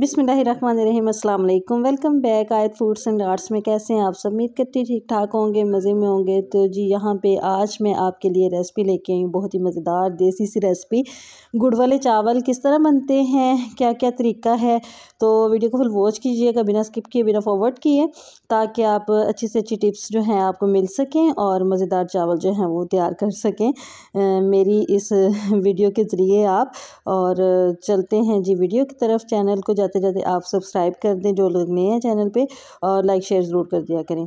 बिसमीम welcome back Aayat foods and arts में कैसे हैं आप सब उम्मीद करती ठीक ठाक होंगे मज़े में होंगे तो जी यहाँ पे आज मैं आपके लिए रेसिपी लेके आई हूँ बहुत ही मज़ेदार देसी सी रेसिपी गुड़ वाले चावल किस तरह बनते हैं क्या क्या तरीका है तो वीडियो को फुल वॉच कीजिएगा बिना स्किप किए बिना फॉरवर्ड किए ताकि आप अच्छी से अच्छी टिप्स जो हैं आपको मिल सकें और मज़ेदार चावल जो हैं वो तैयार कर सकें मेरी इस वीडियो के ज़रिए आप और चलते हैं जी वीडियो की तरफ चैनल को जाते जाते आप सब्सक्राइब कर दें जो लोग नए हैं चैनल पे और लाइक शेयर ज़रूर कर दिया करें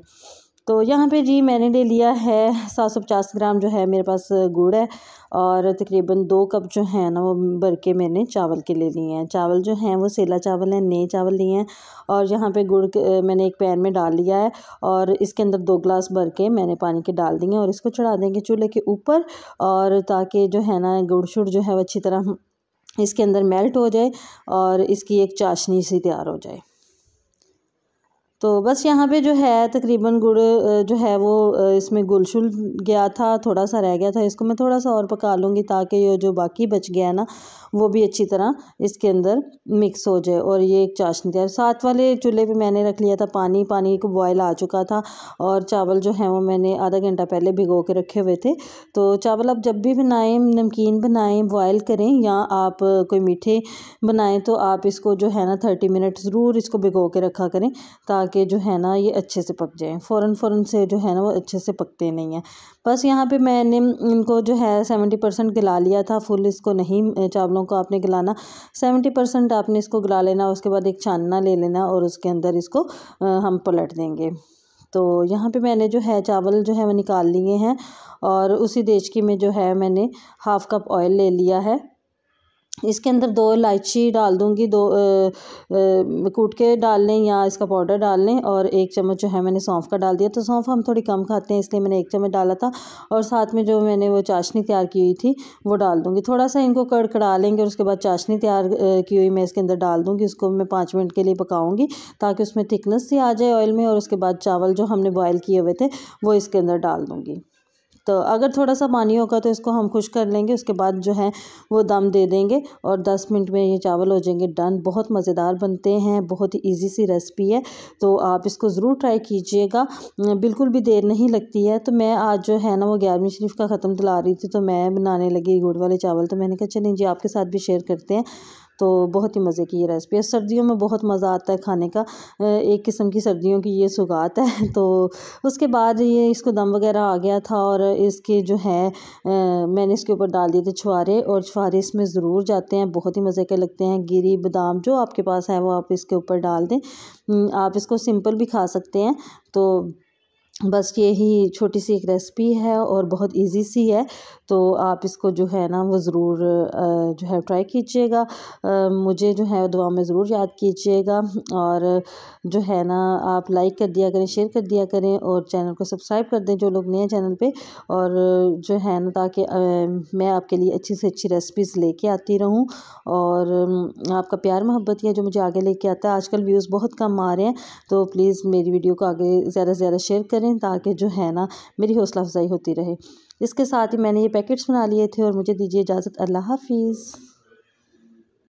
तो यहाँ पे जी मैंने ले लिया है सात सौ पचास ग्राम जो है मेरे पास गुड़ है और तकरीबन दो कप जो है ना वो भर के मैंने चावल के ले लिए हैं चावल जो हैं वो सेला चावल हैं नए चावल लिए हैं और यहाँ पे गुड़ मैंने एक पैन में डाल लिया है और इसके अंदर दो ग्लास भर के मैंने पानी के डाल दिए और इसको चढ़ा देंगे चूल्हे के ऊपर और ताकि जो है ना गुड़ शुड़ जो है वो अच्छी तरह इसके अंदर मेल्ट हो जाए और इसकी एक चाशनी सी तैयार हो जाए तो बस यहाँ पे जो है तकरीबन गुड़ जो है वो इसमें गुलशुल गया था थोड़ा सा रह गया था इसको मैं थोड़ा सा और पका लूँगी ताकि ये जो बाकी बच गया है ना वो भी अच्छी तरह इसके अंदर मिक्स हो जाए और ये एक चाशनी तैयार साथ वाले चूल्हे पे मैंने रख लिया था पानी पानी को बॉयल आ चुका था और चावल जो है वो मैंने आधा घंटा पहले भिगो के रखे हुए थे तो चावल आप जब भी बनाएं नमकीन बनाएं बॉयल करें या आप कोई मीठे बनाएं तो आप इसको जो है ना थर्टी मिनट ज़रूर इसको भिगो के रखा करें ताकि ताकि जो है ना ये अच्छे से पक जाएँ फ़ौरन फ़ौरन से जो है ना वो अच्छे से पकते नहीं हैं बस यहाँ पे मैंने इनको जो है सेवेंटी परसेंट गला लिया था फुल इसको नहीं चावलों को आपने गलाना सेवेंटी परसेंट आपने इसको गला लेना उसके बाद एक छानना ले लेना और उसके अंदर इसको हम पलट देंगे तो यहाँ पे मैंने जो है चावल जो है वो निकाल लिए हैं और उसी की में जो है मैंने हाफ़ कप ऑयल ले लिया है इसके अंदर दो इलायची डाल दूँगी दो कूट के डाल लें या इसका पाउडर डाल लें और एक चम्मच जो है मैंने सौंफ का डाल दिया तो सौंफ हम थोड़ी कम खाते हैं इसलिए मैंने एक चम्मच डाला था और साथ में जो मैंने वो चाशनी तैयार की हुई थी वो डाल दूँगी थोड़ा सा इनको कड़कड़ा लेंगे और उसके बाद चाशनी तैयार की हुई मैं इसके अंदर डाल दूँगी उसको मैं पाँच मिनट के लिए पकाऊँगी ताकि उसमें थिकनेस सी आ जाए ऑयल में और उसके बाद चावल जो हमने बॉयल किए हुए थे वो इसके अंदर डाल दूँगी तो अगर थोड़ा सा पानी होगा तो इसको हम खुश कर लेंगे उसके बाद जो है वो दम दे देंगे और 10 मिनट में ये चावल हो जाएंगे डन बहुत मज़ेदार बनते हैं बहुत ही ईजी सी रेसिपी है तो आप इसको ज़रूर ट्राई कीजिएगा बिल्कुल भी देर नहीं लगती है तो मैं आज जो है ना वो ग्यारहवीं शरीफ का ख़त्म दिला रही थी तो मैं बनाने लगी गुड़ वाले चावल तो मैंने कहा चलें जी आपके साथ भी शेयर करते हैं तो बहुत ही मज़े की ये रेसिपी है सर्दियों में बहुत मज़ा आता है खाने का एक किस्म की सर्दियों की ये सुगात है तो उसके बाद ये इसको दम वगैरह आ गया था और इसके जो है मैंने इसके ऊपर डाल दिए थे छुहारे और छुहारे इसमें ज़रूर जाते हैं बहुत ही मज़े के लगते हैं गिरी बादाम जो आपके पास है वो आप इसके ऊपर डाल दें आप इसको सिंपल भी खा सकते हैं तो बस यही छोटी सी एक रेसिपी है और बहुत इजी सी है तो आप इसको जो है ना वो ज़रूर जो है ट्राई कीजिएगा मुझे जो है दुआ में ज़रूर याद कीजिएगा और जो है ना आप लाइक कर दिया करें शेयर कर दिया करें और चैनल को सब्सक्राइब कर दें जो लोग नए चैनल पे और जो है ना ताकि मैं आपके लिए अच्छी से अच्छी रेसिपीज़ ले आती रहूँ और आपका प्यार मोहब्बत है जो मुझे आगे ले आता है आजकल व्यूज़ बहुत कम आ रहे हैं तो प्लीज़ मेरी वीडियो को आगे ज़्यादा से ज़्यादा शेयर करें करें ताकि जो है ना मेरी हौसला अफजाई होती रहे इसके साथ ही मैंने ये पैकेट्स बना लिए थे और मुझे दीजिए इजाज़त अल्लाह हाफिज़